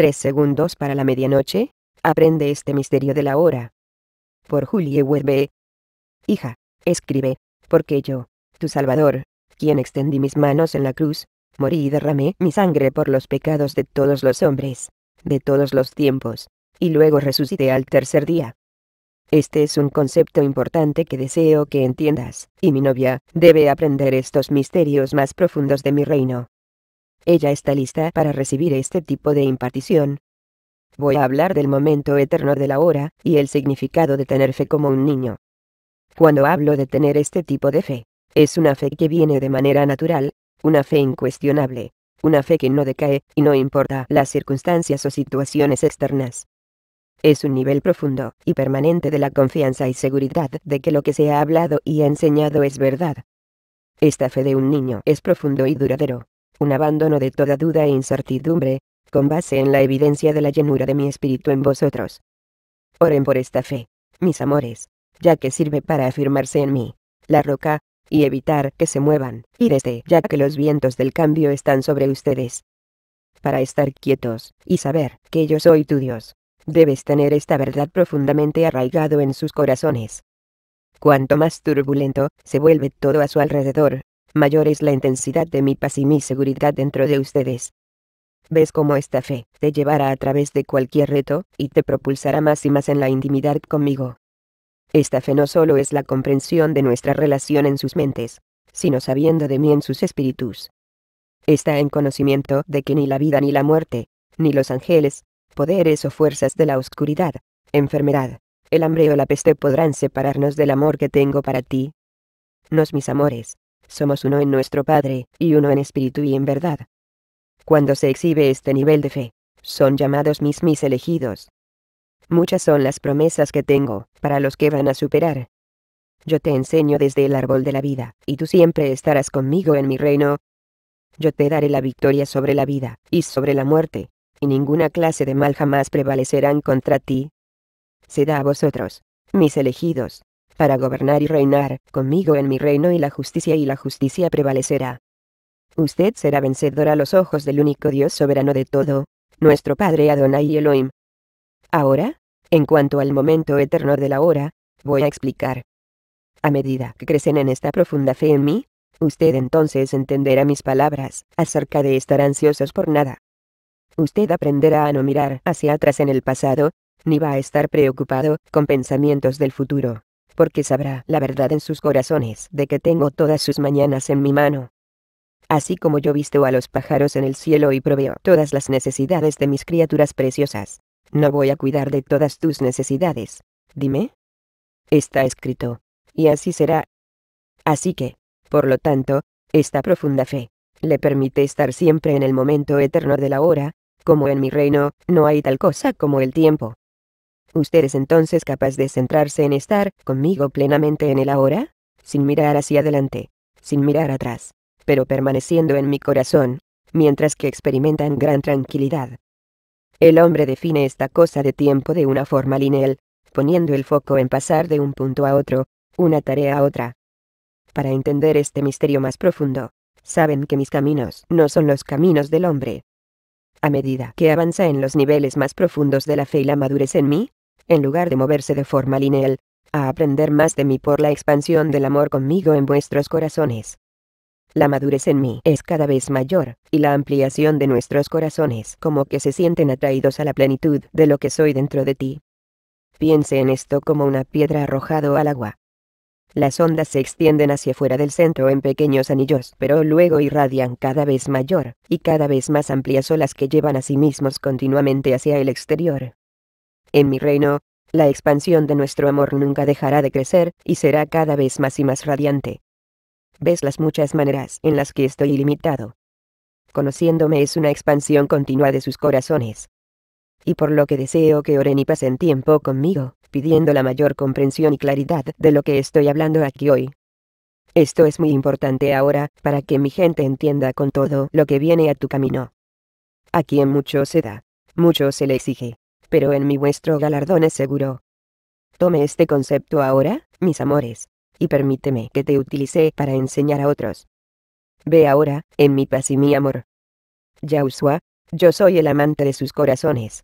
tres segundos para la medianoche, aprende este misterio de la hora. Por Julie Webbe. Hija, escribe, porque yo, tu Salvador, quien extendí mis manos en la cruz, morí y derramé mi sangre por los pecados de todos los hombres, de todos los tiempos, y luego resucité al tercer día. Este es un concepto importante que deseo que entiendas, y mi novia debe aprender estos misterios más profundos de mi reino. Ella está lista para recibir este tipo de impartición. Voy a hablar del momento eterno de la hora, y el significado de tener fe como un niño. Cuando hablo de tener este tipo de fe, es una fe que viene de manera natural, una fe incuestionable, una fe que no decae, y no importa las circunstancias o situaciones externas. Es un nivel profundo y permanente de la confianza y seguridad de que lo que se ha hablado y enseñado es verdad. Esta fe de un niño es profundo y duradero un abandono de toda duda e incertidumbre, con base en la evidencia de la llenura de mi espíritu en vosotros. Oren por esta fe, mis amores, ya que sirve para afirmarse en mí, la roca, y evitar que se muevan, y desde ya que los vientos del cambio están sobre ustedes. Para estar quietos, y saber que yo soy tu Dios, debes tener esta verdad profundamente arraigado en sus corazones. Cuanto más turbulento se vuelve todo a su alrededor, mayor es la intensidad de mi paz y mi seguridad dentro de ustedes. ¿Ves cómo esta fe te llevará a través de cualquier reto, y te propulsará más y más en la intimidad conmigo? Esta fe no solo es la comprensión de nuestra relación en sus mentes, sino sabiendo de mí en sus espíritus. Está en conocimiento de que ni la vida ni la muerte, ni los ángeles, poderes o fuerzas de la oscuridad, enfermedad, el hambre o la peste podrán separarnos del amor que tengo para ti. Nos mis amores, somos uno en nuestro Padre, y uno en espíritu y en verdad. Cuando se exhibe este nivel de fe, son llamados mis mis elegidos. Muchas son las promesas que tengo, para los que van a superar. Yo te enseño desde el árbol de la vida, y tú siempre estarás conmigo en mi reino. Yo te daré la victoria sobre la vida, y sobre la muerte, y ninguna clase de mal jamás prevalecerán contra ti. Se da a vosotros, mis elegidos, para gobernar y reinar conmigo en mi reino y la justicia y la justicia prevalecerá. Usted será vencedor a los ojos del único Dios soberano de todo, nuestro Padre Adonai Elohim. Ahora, en cuanto al momento eterno de la hora, voy a explicar. A medida que crecen en esta profunda fe en mí, usted entonces entenderá mis palabras acerca de estar ansiosos por nada. Usted aprenderá a no mirar hacia atrás en el pasado, ni va a estar preocupado con pensamientos del futuro porque sabrá la verdad en sus corazones de que tengo todas sus mañanas en mi mano. Así como yo visto a los pájaros en el cielo y proveo todas las necesidades de mis criaturas preciosas, no voy a cuidar de todas tus necesidades. Dime. Está escrito. Y así será. Así que, por lo tanto, esta profunda fe, le permite estar siempre en el momento eterno de la hora, como en mi reino, no hay tal cosa como el tiempo. ¿Usted es entonces capaz de centrarse en estar conmigo plenamente en el ahora? Sin mirar hacia adelante, sin mirar atrás, pero permaneciendo en mi corazón, mientras que experimentan gran tranquilidad. El hombre define esta cosa de tiempo de una forma lineal, poniendo el foco en pasar de un punto a otro, una tarea a otra. Para entender este misterio más profundo, saben que mis caminos no son los caminos del hombre. A medida que avanza en los niveles más profundos de la fe y la madurez en mí, en lugar de moverse de forma lineal, a aprender más de mí por la expansión del amor conmigo en vuestros corazones. La madurez en mí es cada vez mayor, y la ampliación de nuestros corazones como que se sienten atraídos a la plenitud de lo que soy dentro de ti. Piense en esto como una piedra arrojado al agua. Las ondas se extienden hacia fuera del centro en pequeños anillos, pero luego irradian cada vez mayor, y cada vez más amplias olas que llevan a sí mismos continuamente hacia el exterior. En mi reino, la expansión de nuestro amor nunca dejará de crecer, y será cada vez más y más radiante. Ves las muchas maneras en las que estoy ilimitado. Conociéndome es una expansión continua de sus corazones. Y por lo que deseo que oren y pasen tiempo conmigo, pidiendo la mayor comprensión y claridad de lo que estoy hablando aquí hoy. Esto es muy importante ahora, para que mi gente entienda con todo lo que viene a tu camino. A quien mucho se da, mucho se le exige pero en mi vuestro galardón es seguro. Tome este concepto ahora, mis amores, y permíteme que te utilice para enseñar a otros. Ve ahora, en mi paz y mi amor. Yausua, yo soy el amante de sus corazones.